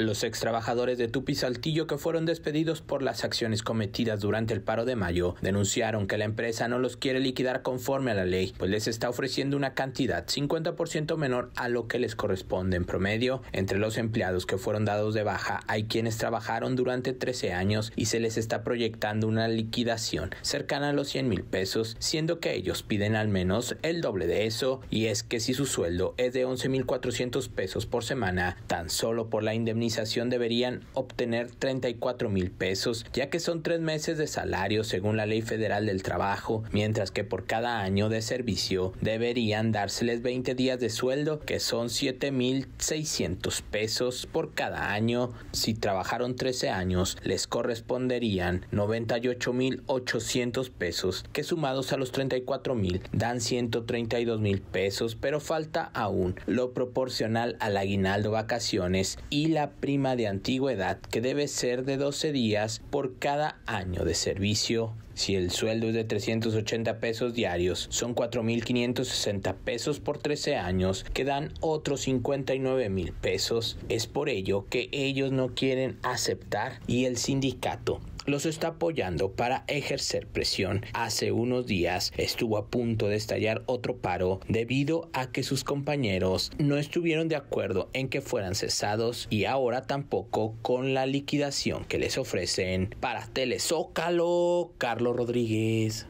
Los ex trabajadores de Tupi Saltillo que fueron despedidos por las acciones cometidas durante el paro de mayo denunciaron que la empresa no los quiere liquidar conforme a la ley, pues les está ofreciendo una cantidad 50% menor a lo que les corresponde en promedio. Entre los empleados que fueron dados de baja hay quienes trabajaron durante 13 años y se les está proyectando una liquidación cercana a los 100 mil pesos, siendo que ellos piden al menos el doble de eso, y es que si su sueldo es de 11 mil 400 pesos por semana, tan solo por la indemnización deberían obtener 34 mil pesos, ya que son tres meses de salario según la Ley Federal del Trabajo, mientras que por cada año de servicio deberían dárseles 20 días de sueldo, que son 7 mil 600 pesos por cada año. Si trabajaron 13 años, les corresponderían 98 mil 800 pesos, que sumados a los 34 mil dan 132 mil pesos, pero falta aún lo proporcional al aguinaldo vacaciones y la prima de antigüedad que debe ser de 12 días por cada año de servicio. Si el sueldo es de 380 pesos diarios, son 4.560 pesos por 13 años, que dan otros mil pesos. Es por ello que ellos no quieren aceptar y el sindicato los está apoyando para ejercer presión. Hace unos días estuvo a punto de estallar otro paro debido a que sus compañeros no estuvieron de acuerdo en que fueran cesados y ahora tampoco con la liquidación que les ofrecen. Para Telezócalo, Carlos Rodríguez.